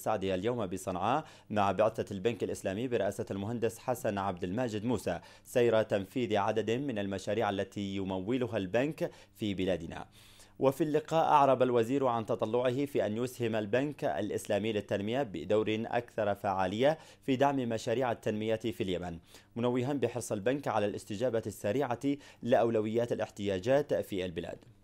السعدية اليوم بصنعاء مع بعثة البنك الإسلامي برئاسة المهندس حسن عبد الماجد موسى سير تنفيذ عدد من المشاريع التي يمولها البنك في بلادنا وفي اللقاء أعرب الوزير عن تطلعه في أن يسهم البنك الإسلامي للتنمية بدور أكثر فعالية في دعم مشاريع التنمية في اليمن منوها بحرص البنك على الاستجابة السريعة لأولويات الاحتياجات في البلاد